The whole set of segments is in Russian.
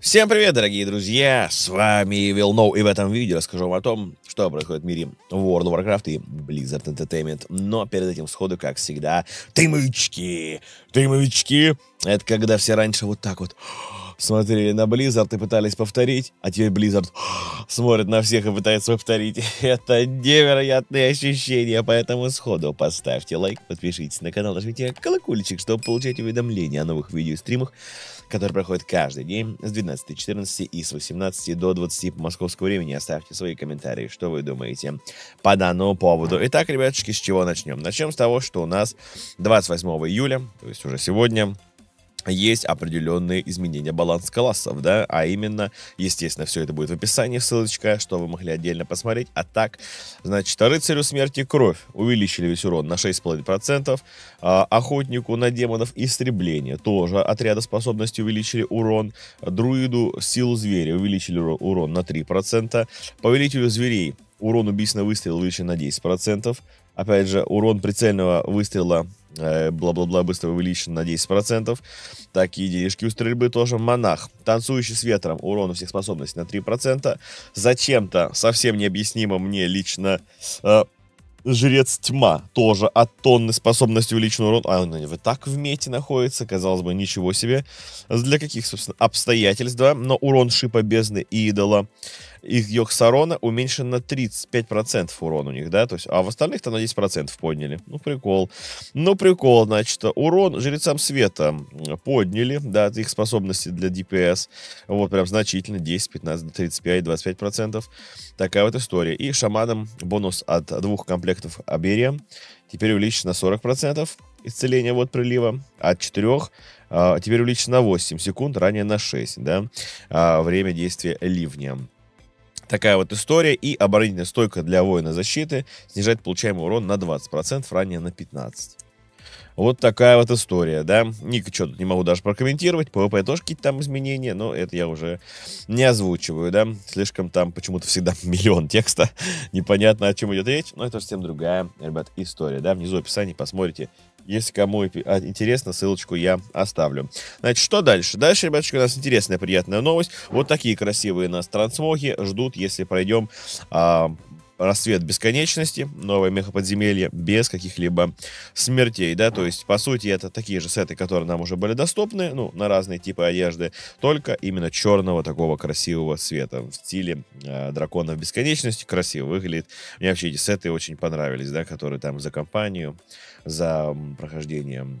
Всем привет, дорогие друзья! С вами Evil No, и в этом видео расскажу вам о том, что происходит в мире World of Warcraft и Blizzard Entertainment. Но перед этим сходу, как всегда, дымовички! Дымовички! Это когда все раньше вот так вот смотрели на Blizzard и пытались повторить, а теперь Blizzard смотрит на всех и пытается повторить. Это невероятные ощущения, поэтому сходу поставьте лайк, подпишитесь на канал, нажмите колокольчик, чтобы получать уведомления о новых видео и стримах который проходит каждый день с 12.14 и с 18 до 20 по московскому времени. Оставьте свои комментарии, что вы думаете по данному поводу. Итак, ребятушки, с чего начнем? Начнем с того, что у нас 28 июля, то есть уже сегодня, есть определенные изменения баланс классов, да, а именно, естественно, все это будет в описании, ссылочка, что вы могли отдельно посмотреть, а так, значит, рыцарю смерти кровь, увеличили весь урон на 6,5%, а, охотнику на демонов истребление, тоже отряда способности увеличили урон, друиду силу зверя увеличили урон на 3%, повелителю зверей урон убийственного выстрела увеличен на 10%, опять же, урон прицельного выстрела Э, бла-бла-бла быстро увеличен на 10%. Такие денежки у стрельбы тоже. Монах. Танцующий с ветром. Урон у всех способностей на 3%. Зачем-то, совсем необъяснимо мне лично, э, Жрец Тьма тоже от тонны способности увеличен урон. А он ну, вот так в мете находится, казалось бы, ничего себе. Для каких, собственно, обстоятельств, да? Но урон Шипа Бездны Идола их Йоксарона уменьшен на 35% урон у них, да, то есть, а в остальных-то на 10% подняли. Ну, прикол. Ну, прикол, значит, урон жрецам света подняли, да, от их способности для DPS, вот, прям значительно, 10, 15, 35, 25%. Такая вот история. И шаманам бонус от двух комплектов Аберия теперь увеличен на 40% исцеления вот прилива, от 4 а, теперь увеличен на 8 секунд, ранее на 6, да, а, время действия ливня. Такая вот история. И оборонительная стойка для воина защиты снижает получаемый урон на 20%, ранее на 15%. Вот такая вот история, да. Ник, что тут не могу даже прокомментировать. ПВП тоже какие-то там изменения, но это я уже не озвучиваю, да. Слишком там почему-то всегда миллион текста. Непонятно, о чем идет речь, но это совсем другая, ребят, история, да. Внизу в описании посмотрите если кому а, интересно, ссылочку я оставлю. Значит, что дальше? Дальше, ребятушки, у нас интересная, приятная новость. Вот такие красивые нас трансмохи ждут, если пройдем а, рассвет бесконечности, новое мехоподземелье без каких-либо смертей, да, то есть, по сути, это такие же сеты, которые нам уже были доступны, ну, на разные типы одежды, только именно черного такого красивого цвета в стиле э, драконов бесконечности, красиво выглядит. Мне вообще эти сеты очень понравились, да, которые там за компанию за прохождением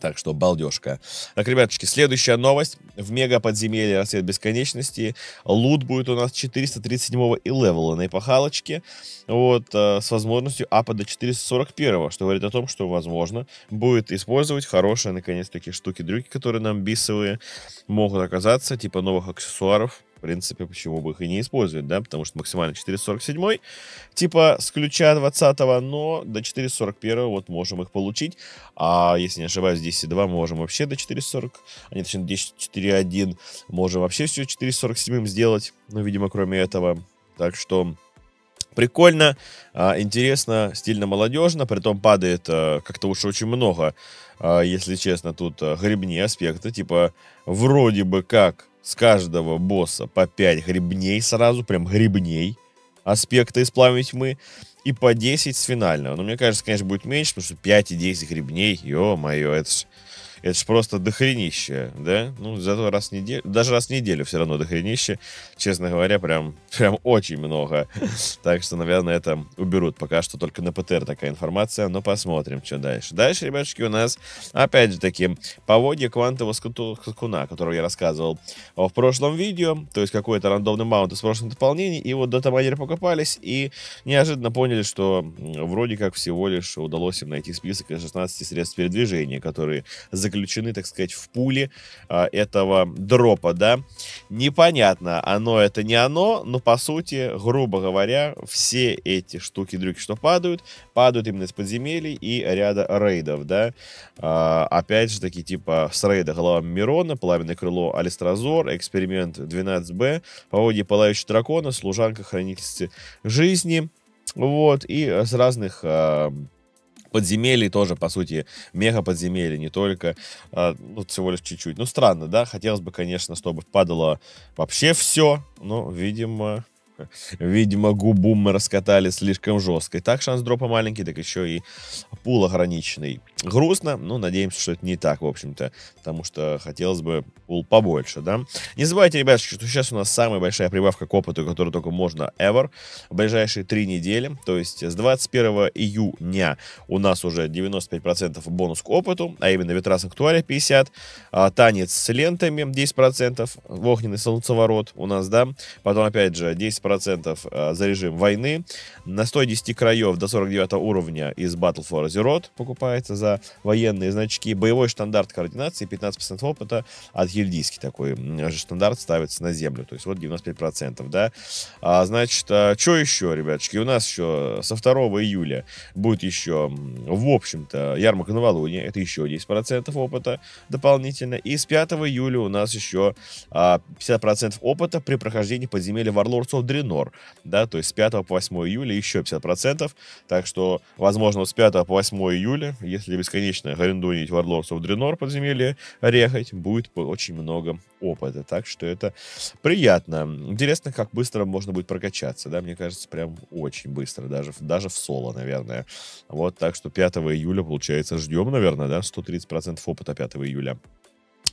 так что балдежка. Так, ребяточки, следующая новость. В мега подземелье Рассвет Бесконечности. Лут будет у нас 437 и левела на эпохалочке. Вот, э, с возможностью апа до 441, что говорит о том, что, возможно, будет использовать хорошие, наконец-таки, штуки-дрюки, которые нам бисовые могут оказаться, типа новых аксессуаров, в принципе, почему бы их и не использовать, да, потому что максимально 447 типа с ключа 20 но до 441 вот можем их получить, а если не ошибаюсь, 10.2 можем вообще до 440, а нет, точнее, 10.4.1 можем вообще все 447 сделать, ну, видимо, кроме этого, так что... Прикольно, а, интересно, стильно молодежно, при притом падает а, как-то уж очень много, а, если честно, тут грибни аспекты, типа вроде бы как с каждого босса по 5 грибней сразу, прям грибней аспекта из пламени тьмы, и по 10 с финального. Но мне кажется, конечно, будет меньше, потому что 5 и 10 грибней, ё-моё, это ж это ж просто дохренище, да? Ну, зато раз в неделю, даже раз в неделю все равно дохренище. Честно говоря, прям, прям очень много. Так что, наверное, это уберут. Пока что только на ПТР такая информация, но посмотрим, что дальше. Дальше, ребятушки, у нас, опять же таки, поводья квантового скакуна, которого я рассказывал в прошлом видео. То есть какой-то рандомный маунт из прошлых дополнений. И вот датамайнеры покопались и неожиданно поняли, что вроде как всего лишь удалось им найти список из 16 средств передвижения, которые за заключены, так сказать, в пуле э, этого дропа, да. Непонятно, оно это не оно, но по сути, грубо говоря, все эти штуки-дрюки, что падают, падают именно из подземелий и ряда рейдов, да. Э, опять же таки, типа, с рейда голова Мирона, пламенное крыло Алистразор, эксперимент 12Б, поводье пылающего дракона, служанка хранительницы жизни, вот, и с разных... Э, подземелий тоже, по сути, меха подземелья, не только, а, ну, всего лишь чуть-чуть. Ну, странно, да, хотелось бы, конечно, чтобы падало вообще все, но, видимо, Видимо, губу мы раскатали слишком жестко. И так шанс дропа маленький, так еще и пул ограниченный. Грустно, но надеемся, что это не так, в общем-то. Потому что хотелось бы пул побольше, да? Не забывайте, ребят, что сейчас у нас самая большая прибавка к опыту, которую только можно ever. В ближайшие три недели, то есть с 21 июня у нас уже 95% бонус к опыту, а именно Витрас Актуаля 50, а, танец с лентами 10%, вогненный солнцеворот у нас, да? Потом, опять же, 10% 30% э, за режим войны. На 110 краев до 49 уровня из Battle for Azeroth покупается за военные значки. Боевой стандарт координации 15% опыта от гильдийский такой же стандарт э, ставится на землю. То есть вот 95%, да. А, значит, а, что еще, ребяточки? У нас еще со 2 июля будет еще, в общем-то, ярмарка новолуния. Это еще 10% опыта дополнительно. И с 5 июля у нас еще а, 50% опыта при прохождении подземелья Warlords of Dread Эленор, да, то есть с 5 по 8 июля еще 50%, так что, возможно, с 5 по 8 июля, если бесконечно гриндунить Warlords of Draenor подземелье, рехать, будет очень много опыта, так что это приятно. Интересно, как быстро можно будет прокачаться, да, мне кажется, прям очень быстро, даже, даже в соло, наверное. Вот, так что 5 июля, получается, ждем, наверное, да, 130% опыта 5 июля.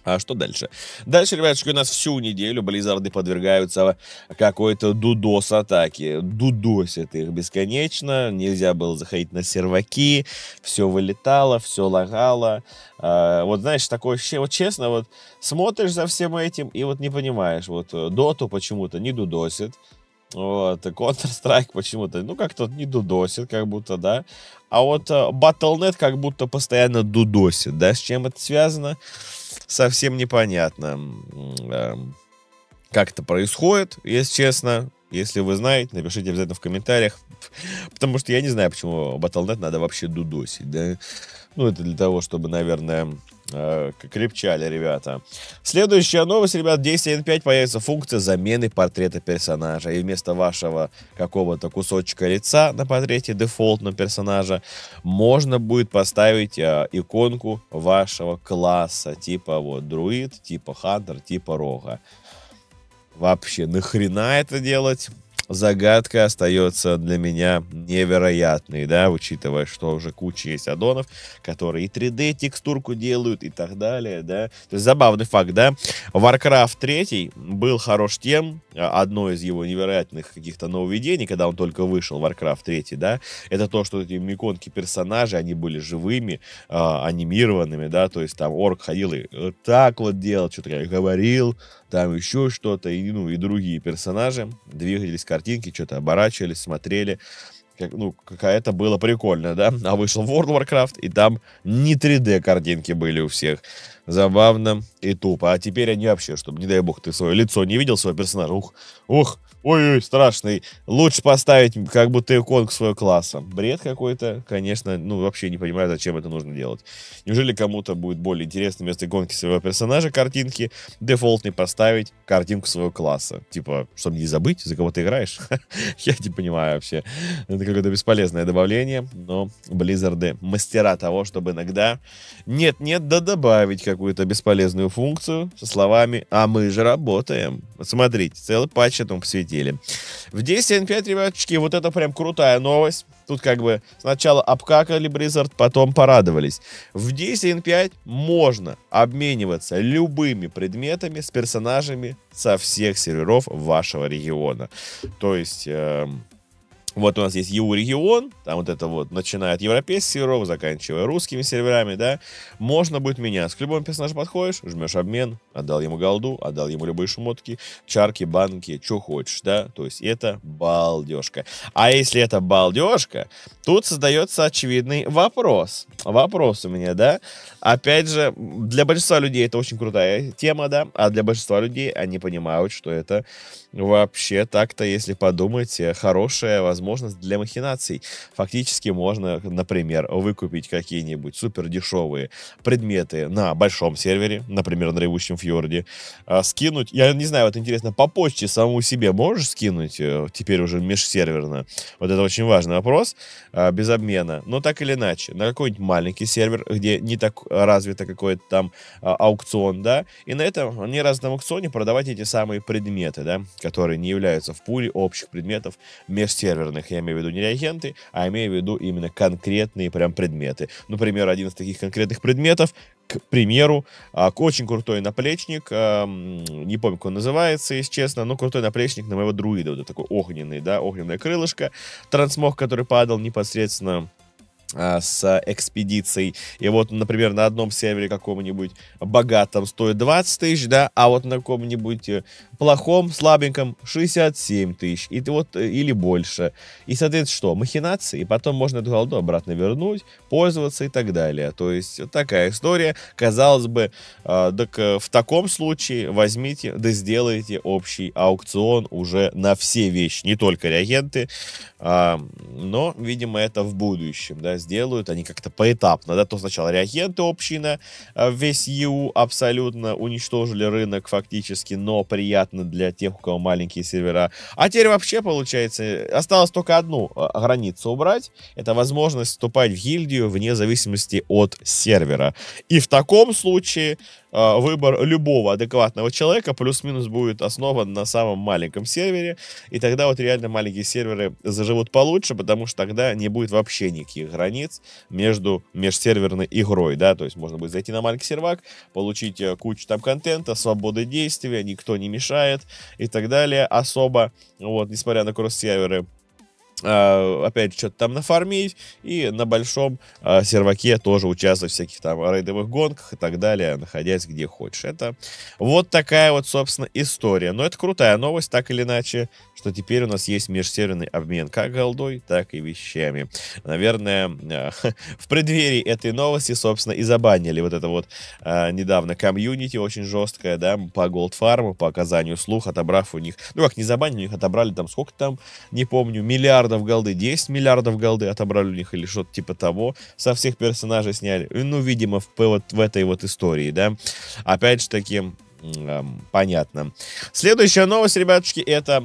А что дальше? Дальше, ребятушки, у нас всю неделю Близзарды подвергаются какой-то дудос-атаке. Дудосят их бесконечно. Нельзя было заходить на серваки. Все вылетало, все лагало. А, вот знаешь, такое ощущение, вот честно, вот смотришь за всем этим и вот не понимаешь. Вот э, доту почему-то не дудосит. Вот, Counter-Strike почему-то, ну, как-то не дудосит, как будто, да. А вот э, Battle.net как будто постоянно дудосит, да, с чем это связано? совсем непонятно, как это происходит, если честно. Если вы знаете, напишите обязательно в комментариях. Потому что я не знаю, почему Battle.net надо вообще дудосить, да. Ну, это для того, чтобы, наверное, Э, крепчали ребята. Следующая новость, ребят, в 5 появится функция замены портрета персонажа. И вместо вашего какого-то кусочка лица на портрете дефолтного персонажа можно будет поставить э, иконку вашего класса, типа вот друид, типа хантер, типа рога. Вообще, нахрена это делать? загадка остается для меня невероятной, да, учитывая, что уже куча есть аддонов, которые и 3D текстурку делают и так далее, да. То есть забавный факт, да. Warcraft 3 был хорош тем, а, одно из его невероятных каких-то нововведений, когда он только вышел, Warcraft 3, да, это то, что эти миконки персонажи, они были живыми, э, анимированными, да, то есть там орк ходил и э, так вот делал, что-то говорил, там еще что-то, и, ну, и другие персонажи. Двигались картинки, что-то оборачивались, смотрели. Как, ну, какая-то было прикольно, да? А вышел World of Warcraft, и там не 3D картинки были у всех забавно и тупо. А теперь они вообще, чтобы, не дай бог, ты свое лицо не видел, своего персонажа. Ух, ух, ой-ой, страшный. Лучше поставить как будто иконку своего класса. Бред какой-то, конечно, ну вообще не понимаю, зачем это нужно делать. Неужели кому-то будет более интересно вместо иконки своего персонажа картинки дефолтной поставить картинку своего класса? Типа, чтобы не забыть, за кого ты играешь? Я не понимаю вообще. Это какое-то бесполезное добавление, но Blizzard мастера того, чтобы иногда нет-нет, да добавить как какую-то бесполезную функцию со словами «А мы же работаем». Вот смотрите, целый патч этому посвятили. В 10.5, ребяточки, вот это прям крутая новость. Тут как бы сначала обкакали Blizzard, потом порадовались. В 10.5 можно обмениваться любыми предметами с персонажами со всех серверов вашего региона. То есть... Э вот у нас есть EU-регион, там вот это вот, начиная от европейских серверов, заканчивая русскими серверами, да, можно будет менять. К любому персонажу подходишь, жмешь обмен, отдал ему голду, отдал ему любые шмотки, чарки, банки, что хочешь, да, то есть это балдежка. А если это балдежка, тут создается очевидный вопрос. Вопрос у меня, да, Опять же, для большинства людей это очень крутая тема, да, а для большинства людей они понимают, что это вообще так-то, если подумать, э, хорошая возможность для махинаций. Фактически можно, например, выкупить какие-нибудь супер дешевые предметы на большом сервере, например, на ревущем фьорде, а, скинуть, я не знаю, вот интересно, по почте самому себе можешь скинуть э, теперь уже межсерверно? Вот это очень важный вопрос, а, без обмена, но так или иначе, на какой-нибудь маленький сервер, где не так развито какой-то там а, аукцион, да, и на этом неразном аукционе продавать эти самые предметы, да, которые не являются в пуле общих предметов межсерверных. Я имею в виду не реагенты, а имею в виду именно конкретные прям предметы. Например, один из таких конкретных предметов, к примеру, а, очень крутой наплечник, а, не помню, как он называется, если честно, но крутой наплечник на моего друида, вот такой огненный, да, огненное крылышко, трансмог, который падал непосредственно а, с экспедицией. И вот, например, на одном сервере каком-нибудь богатом стоит 20 тысяч, да, а вот на каком-нибудь э, плохом, слабеньком 67 тысяч и вот, э, или больше. И, соответственно, что? Махинации, и потом можно эту голду обратно вернуть, пользоваться и так далее. То есть вот такая история. Казалось бы, э, так э, в таком случае возьмите, да сделайте общий аукцион уже на все вещи, не только реагенты, э, но, видимо, это в будущем, да, сделают они как-то поэтапно, да, то сначала реагенты община, э, весь ЕУ абсолютно уничтожили рынок фактически, но приятно понятно для тех, у кого маленькие сервера. А теперь вообще, получается, осталось только одну а, границу убрать. Это возможность вступать в гильдию вне зависимости от сервера. И в таком случае Э, выбор любого адекватного человека плюс-минус будет основан на самом маленьком сервере. И тогда вот реально маленькие серверы заживут получше, потому что тогда не будет вообще никаких границ между межсерверной игрой, да, то есть можно будет зайти на маленький сервак, получить э, кучу там контента, свободы действия, никто не мешает и так далее особо, вот, несмотря на кросс-серверы а, опять что-то там нафармить, и на большом э, серваке тоже участвовать в всяких там рейдовых гонках и так далее, находясь где хочешь. Это вот такая вот, собственно, история. Но это крутая новость, так или иначе, что теперь у нас есть межсерверный обмен как голдой, так и вещами. Наверное, э, в преддверии этой новости, собственно, и забанили вот это вот э, недавно комьюнити очень жесткое, да, по голдфарму, по оказанию слух, отобрав у них, ну как не забанили, у них отобрали там сколько там, не помню, миллиард миллиардов голды, 10 миллиардов голды отобрали у них или что-то типа того, со всех персонажей сняли. Ну, видимо, в, вот в этой вот истории, да. Опять же таки, эм, понятно. Следующая новость, ребятушки, это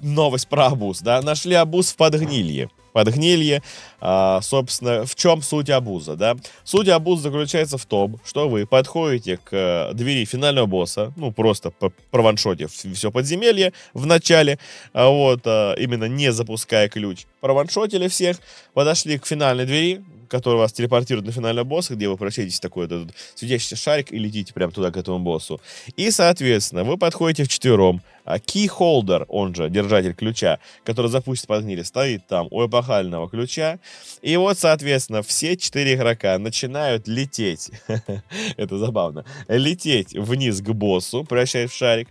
новость про обуз, да. Нашли обуз в подгнилье подгнилье. А, собственно, в чем суть обуза, да? Суть обуза заключается в том, что вы подходите к э, двери финального босса, ну, просто по прованшоте все подземелье в начале, а вот, а, именно не запуская ключ, прованшотили всех, подошли к финальной двери, который вас телепортирует на финального босса, где вы просеетесь такой этот светящийся шарик и летите прямо туда, к этому боссу. И, соответственно, вы подходите вчетвером, а keyholder, он же держатель ключа, который запустит под стоит там у эпохального ключа. И вот, соответственно, все четыре игрока начинают лететь, это забавно, лететь вниз к боссу, превращаясь в шарик.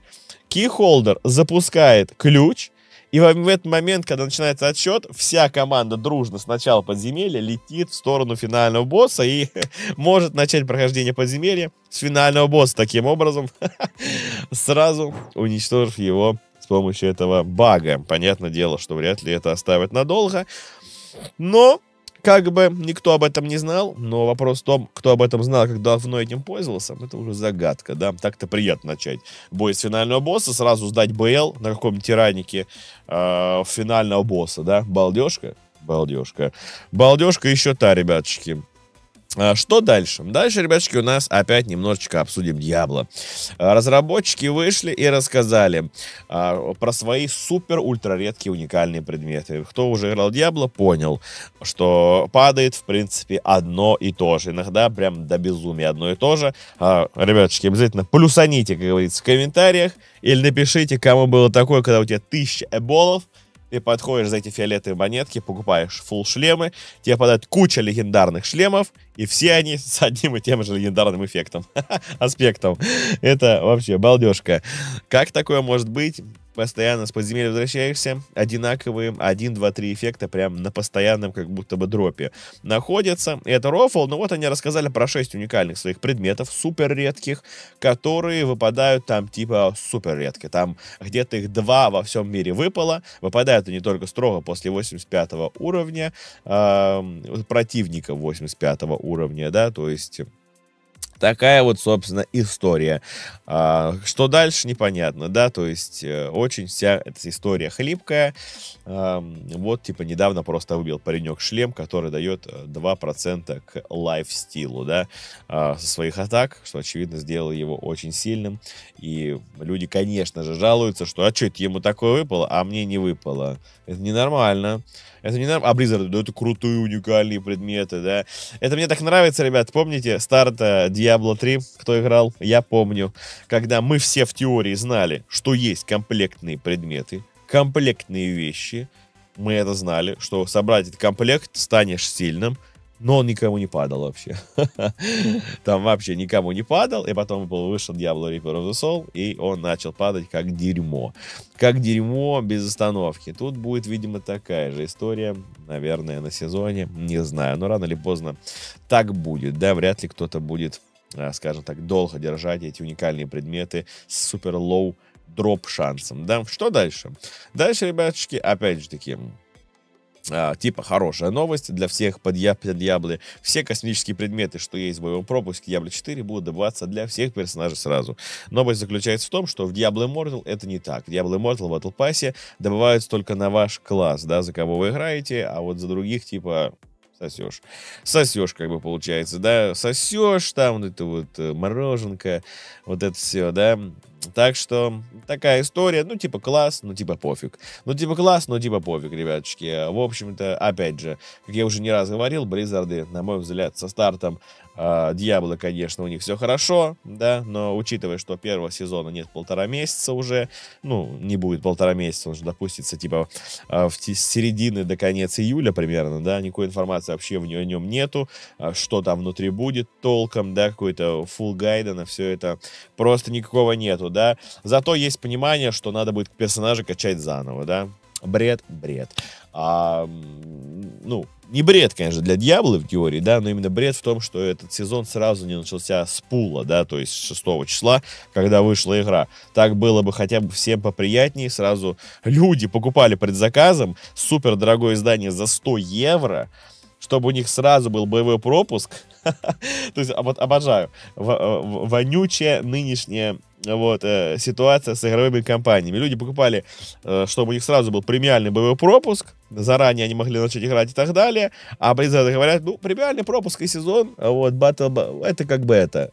Keyholder запускает ключ, и в этот момент, когда начинается отсчет, вся команда дружно с начала подземелья летит в сторону финального босса и может начать прохождение подземелья с финального босса таким образом, сразу уничтожив его с помощью этого бага. Понятное дело, что вряд ли это оставит надолго, но как бы никто об этом не знал, но вопрос в том, кто об этом знал, как давно этим пользовался, это уже загадка, да. Так-то приятно начать бой с финального босса, сразу сдать БЛ на каком-нибудь тиранике э, финального босса, да. Балдежка, балдежка. Балдежка еще та, ребяточки. А, что дальше? Дальше, ребятушки, у нас опять немножечко обсудим Диабло. А, разработчики вышли и рассказали а, про свои супер ультраредкие, уникальные предметы. Кто уже играл Диабло, понял, что падает, в принципе, одно и то же. Иногда прям до безумия одно и то же. А, ребятушки, обязательно плюсаните, как говорится, в комментариях или напишите, кому было такое, когда у тебя тысяча эболов, ты подходишь за эти фиолетовые монетки, покупаешь фул шлемы, тебе подают куча легендарных шлемов, и все они с одним и тем же легендарным эффектом, аспектом. Это вообще балдежка. Как такое может быть? постоянно с подземелья возвращаешься, одинаковые 1, 2, 3 эффекта прям на постоянном как будто бы дропе находятся. Это рофл, но вот они рассказали про 6 уникальных своих предметов, супер редких, которые выпадают там типа супер редко. Там где-то их 2 во всем мире выпало, выпадают они только строго после 85 уровня, э, противника 85 уровня, да, то есть Такая вот, собственно, история. А, что дальше, непонятно, да, то есть э, очень вся эта история хлипкая. вот, типа, недавно просто выбил паренек шлем, который дает 2% э, к лайфстилу, да, а, со своих атак, что, очевидно, сделало его очень сильным. И люди, конечно же, жалуются, что, а что это ему такое выпало, а мне не выпало. Это ненормально. Это не нормально. А Blizzard это крутые, уникальные предметы, да. Это мне так нравится, ребят. Помните старт Diablo э, Diablo 3, кто играл, я помню, когда мы все в теории знали, что есть комплектные предметы, комплектные вещи, мы это знали, что собрать этот комплект, станешь сильным, но он никому не падал вообще. Там вообще никому не падал, и потом был вышел Diablo Reaper of the Soul, и он начал падать как дерьмо. Как дерьмо без остановки. Тут будет, видимо, такая же история, наверное, на сезоне, не знаю, но рано или поздно так будет, да, вряд ли кто-то будет Э, скажем так, долго держать эти уникальные предметы с супер лоу дроп шансом. Да, что дальше? Дальше, ребятушки, опять же таки, а, типа хорошая новость для всех под Яблы. Все космические предметы, что есть в боевом пропуске Diablo 4, будут добываться для всех персонажей сразу. Новость заключается в том, что в Diablo Immortal это не так. В Diablo Immortal в Battle Pass добываются только на ваш класс, да, за кого вы играете, а вот за других, типа, сосешь. Сосешь, как бы получается, да, сосешь там вот это вот э, мороженка, вот это все, да, так что такая история, ну типа класс, ну типа пофиг. Ну типа класс, ну типа пофиг, ребяточки. В общем-то, опять же, как я уже не раз говорил, Близзарды, на мой взгляд, со стартом э, а, Дьявола, конечно, у них все хорошо, да, но учитывая, что первого сезона нет полтора месяца уже, ну, не будет полтора месяца, он же допустится, типа, э, в с середины до конца июля примерно, да, никакой информации вообще в нем нету, а, что там внутри будет толком, да, какой-то full гайда на все это просто никакого нету, да. Зато есть понимание, что надо будет персонажа качать заново, да. Бред, бред. А, ну, не бред, конечно, для дьявола в теории, да, но именно бред в том, что этот сезон сразу не начался с пула, да, то есть 6 числа, когда вышла игра. Так было бы хотя бы всем поприятнее, сразу люди покупали предзаказом супер дорогое издание за 100 евро, чтобы у них сразу был боевой пропуск. То есть вот обожаю. Э, вонючее нынешнее вот, э, ситуация с игровыми компаниями. Люди покупали, э, чтобы у них сразу был премиальный боевой пропуск, заранее они могли начать играть и так далее, а Blizzard говорят, ну, премиальный пропуск и сезон, а вот, Battle, это как бы это,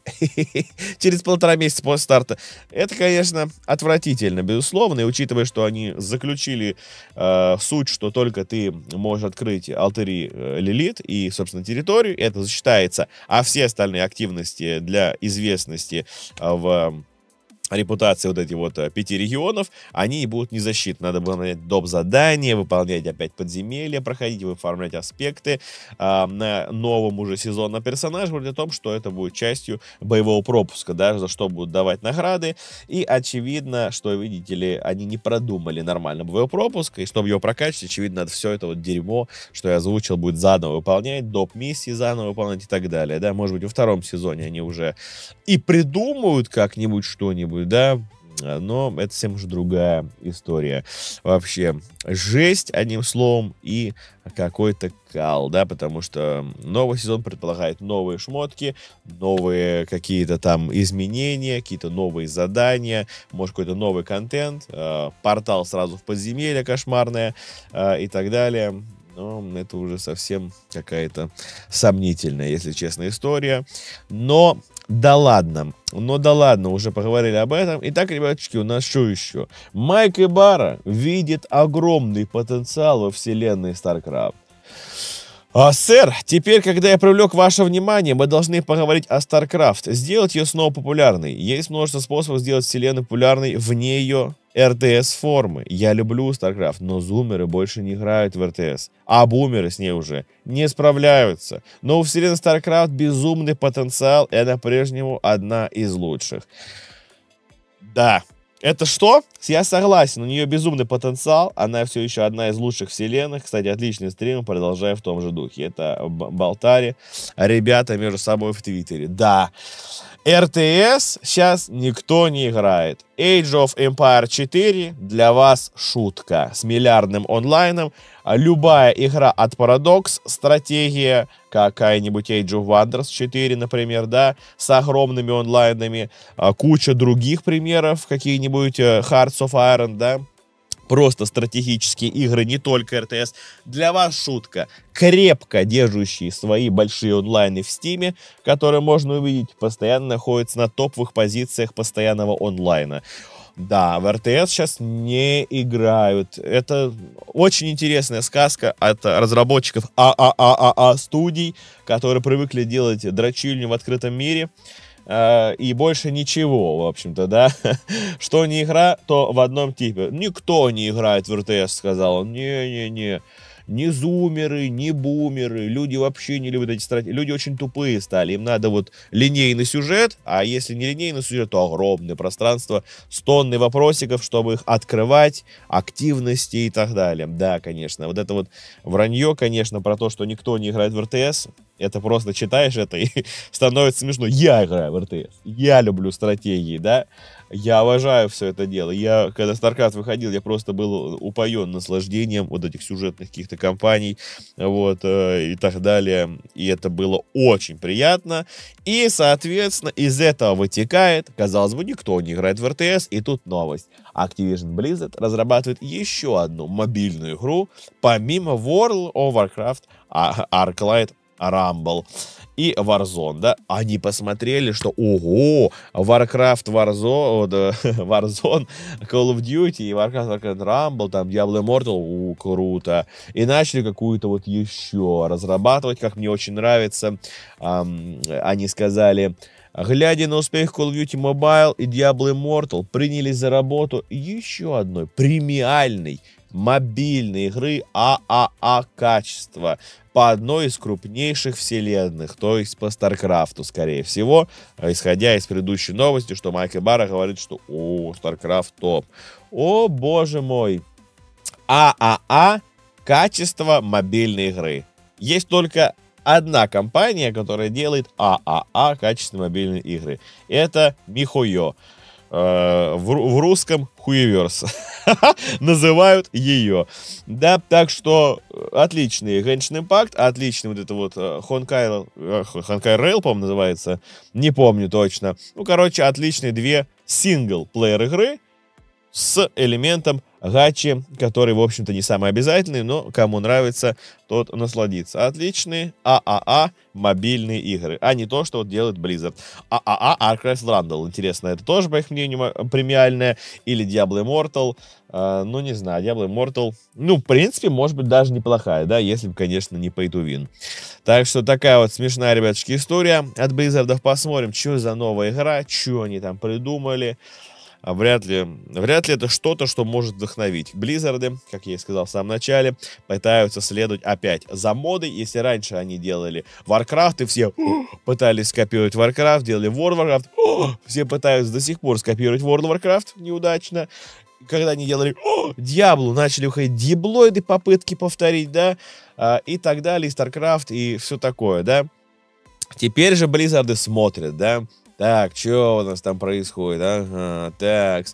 через полтора месяца после старта. Это, конечно, отвратительно, безусловно, и учитывая, что они заключили э, суть, что только ты можешь открыть алтари э, Лилит и, собственно, территорию, это засчитается, а все остальные активности для известности э, в репутации вот эти вот э, пяти регионов, они будут не защиты. Надо было нанять доп. задание выполнять опять подземелья, проходить, выформлять аспекты э, на новом уже сезонном персонаже, говорит о том, что это будет частью боевого пропуска, даже за что будут давать награды. И очевидно, что, видите ли, они не продумали нормально боевой пропуск, и чтобы его прокачать, очевидно, надо все это вот дерьмо, что я озвучил, будет заново выполнять, доп. миссии заново выполнять и так далее, да, может быть, во втором сезоне они уже и придумают как-нибудь что-нибудь, да, но это совсем уже другая история. Вообще, жесть, одним словом, и какой-то кал, да, потому что новый сезон предполагает новые шмотки, новые какие-то там изменения, какие-то новые задания, может, какой-то новый контент, э, портал сразу в подземелье кошмарное э, и так далее. Но это уже совсем какая-то сомнительная, если честно, история. Но да ладно. Но ну да ладно, уже поговорили об этом. Итак, ребяточки, у нас что еще? Майк Ибара видит огромный потенциал во вселенной StarCraft. А, сэр, теперь, когда я привлек ваше внимание, мы должны поговорить о StarCraft. Сделать ее снова популярной. Есть множество способов сделать вселенную популярной вне ее РТС формы. Я люблю StarCraft, но зумеры больше не играют в РТС, а бумеры с ней уже не справляются. Но у вселенной StarCraft безумный потенциал, и она по-прежнему одна из лучших. Да, это что? Я согласен, у нее безумный потенциал, она все еще одна из лучших вселенных. Кстати, отличный стрим, продолжая в том же духе. Это Болтари, ребята между собой в Твиттере. Да. RTS сейчас никто не играет. Age of Empire 4 для вас шутка с миллиардным онлайном. А любая игра от Paradox, стратегия, какая-нибудь Age of Wonders 4, например, да, с огромными онлайнами, а, куча других примеров, какие-нибудь э, Hearts of Iron, да, просто стратегические игры, не только РТС. Для вас шутка. Крепко держащие свои большие онлайны в Стиме, которые можно увидеть, постоянно находятся на топовых позициях постоянного онлайна. Да, в РТС сейчас не играют. Это очень интересная сказка от разработчиков АААА студий, которые привыкли делать дрочильню в открытом мире. Э, и больше ничего, в общем-то, да. Что не игра, то в одном типе. Никто не играет в РТС, сказал он. Не-не-не. Ни зумеры, ни бумеры, люди вообще не любят эти стратегии. Люди очень тупые стали, им надо вот линейный сюжет, а если не линейный сюжет, то огромное пространство с тонной вопросиков, чтобы их открывать, активности и так далее. Да, конечно, вот это вот вранье, конечно, про то, что никто не играет в РТС, это просто читаешь это и становится смешно. Я играю в РТС, я люблю стратегии, да, я уважаю все это дело. Я, когда StarCraft выходил, я просто был упоен наслаждением вот этих сюжетных каких-то компаний, вот, э, и так далее. И это было очень приятно. И, соответственно, из этого вытекает, казалось бы, никто не играет в РТС, и тут новость. Activision Blizzard разрабатывает еще одну мобильную игру, помимо World of Warcraft, а, Arclight Rumble и Warzone, да, они посмотрели, что, ого, Warcraft, Warzone, э, Warzone, Call of Duty, Warcraft, Warcraft Rumble, там, Diablo Immortal, у, круто, и начали какую-то вот еще разрабатывать, как мне очень нравится, эм, они сказали, Глядя на успех Call of Duty Mobile и Diablo Immortal, принялись за работу еще одной премиальной мобильной игры ААА а а качества по одной из крупнейших вселенных, то есть по Старкрафту, скорее всего, исходя из предыдущей новости, что Майк Бара говорит, что «О, Старкрафт топ». О, боже мой, ААА а качество мобильной игры. Есть только одна компания, которая делает ААА а а, качественные мобильные игры. Это Михуё э, В, в русском хуеверс называют ее. Да, так что э, отличный Genshin Impact, отличный вот это вот э, Honkai, Honkai Rail, по-моему, называется, не помню точно. Ну, короче, отличные две сингл-плеер игры, с элементом гачи, который, в общем-то, не самый обязательный, но кому нравится, тот насладится. Отличные ААА а а мобильные игры, а не то, что вот делает Blizzard. ААА Arcraft Randall, интересно, это тоже, по их мнению, премиальная? Или Diablo Immortal? Э, ну, не знаю, Diablo Immortal, ну, в принципе, может быть, даже неплохая, да, если бы, конечно, не pay to win. Так что такая вот смешная, ребятушки, история от Blizzard. Посмотрим, что за новая игра, что они там придумали. А вряд ли, вряд ли это что-то, что может вдохновить. Близзарды, как я и сказал в самом начале, пытаются следовать опять за модой. Если раньше они делали Warcraft, и все пытались скопировать Warcraft, делали World of Warcraft, все пытаются до сих пор скопировать World of Warcraft неудачно когда они делали О, Диаблу, начали выходить диблоиды, попытки повторить, да, а, и так далее, и StarCraft, и все такое, да. Теперь же Близзарды смотрят, да, так, что у нас там происходит? А? Ага, так.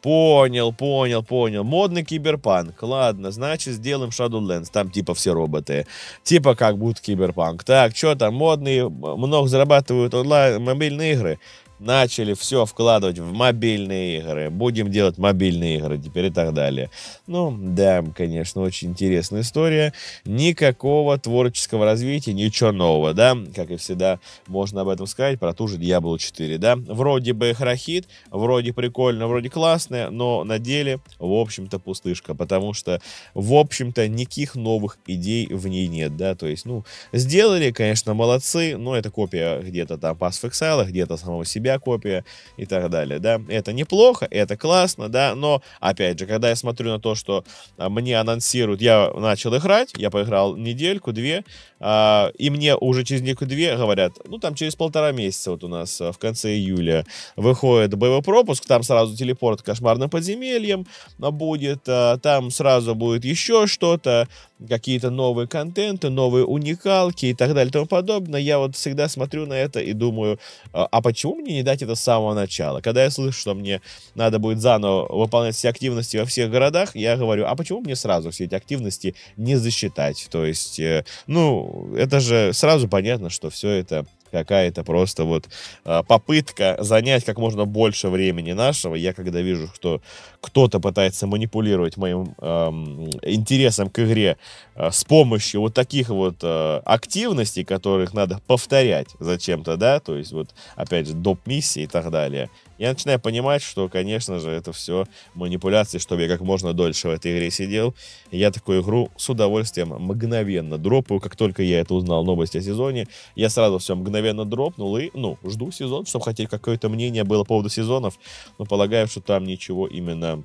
Понял, понял, понял. Модный киберпанк. Ладно, значит, сделаем Shadowlands. Там типа все роботы. Типа как будет киберпанк. Так, что там? Модные, много зарабатывают онлайн мобильные игры начали все вкладывать в мобильные игры, будем делать мобильные игры теперь и так далее. Ну, да, конечно, очень интересная история. Никакого творческого развития, ничего нового, да, как и всегда можно об этом сказать, про ту же Diablo 4, да. Вроде бы хрохит, вроде прикольно, вроде классная, но на деле, в общем-то, пустышка, потому что, в общем-то, никаких новых идей в ней нет, да, то есть, ну, сделали, конечно, молодцы, но это копия где-то там Pass Exile, где-то самого себя, для копия и так далее, да. Это неплохо, это классно, да, но, опять же, когда я смотрю на то, что а, мне анонсируют, я начал играть, я поиграл недельку-две, а, и мне уже через недельку-две говорят, ну, там через полтора месяца вот у нас а, в конце июля выходит боевой пропуск, там сразу телепорт к кошмарным подземельям будет, там сразу будет еще что-то, какие-то новые контенты, новые уникалки и так далее и тому подобное. Я вот всегда смотрю на это и думаю, а, а почему мне не дать это с самого начала? Когда я слышу, что мне надо будет заново выполнять все активности во всех городах, я говорю, а почему мне сразу все эти активности не засчитать? То есть, э, ну, это же сразу понятно, что все это какая-то просто вот а, попытка занять как можно больше времени нашего. Я когда вижу, что кто-то пытается манипулировать моим эм, интересом к игре э, с помощью вот таких вот э, активностей, которых надо повторять зачем-то, да, то есть вот опять же доп-миссии и так далее, я начинаю понимать, что, конечно же, это все манипуляции, чтобы я как можно дольше в этой игре сидел. Я такую игру с удовольствием мгновенно дропаю, как только я это узнал новости о сезоне. Я сразу все мгновенно дропнул и, ну, жду сезон, чтобы хотеть какое-то мнение было по поводу сезонов, но полагаю, что там ничего именно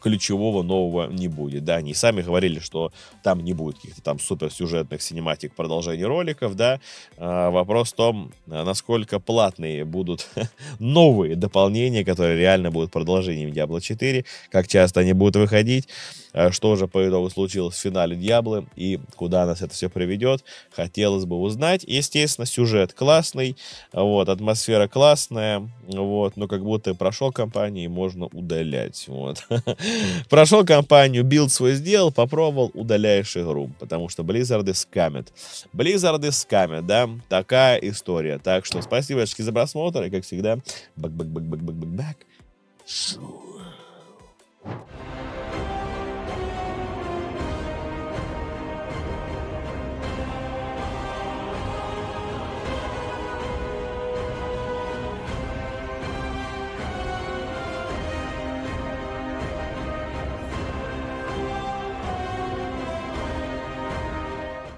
ключевого нового не будет. Да, они сами говорили, что там не будет каких-то там суперсюжетных синематик продолжений роликов, да. А, вопрос в том, а, насколько платные будут новые дополнения, которые реально будут продолжением Diablo 4, как часто они будут выходить. Э, что же по итогу случилось в финале Дьяблы и куда нас это все приведет, хотелось бы узнать. Естественно, сюжет классный, вот, атмосфера классная, вот, но как будто прошел кампанию и можно удалять, вот. Прошел кампанию, билд свой сделал, попробовал, удаляешь игру, потому что Близзарды скамят. Близзарды скамят, да, такая история. Так что спасибо, очки за просмотр, и как всегда, бак-бак-бак-бак-бак-бак-бак. Sure.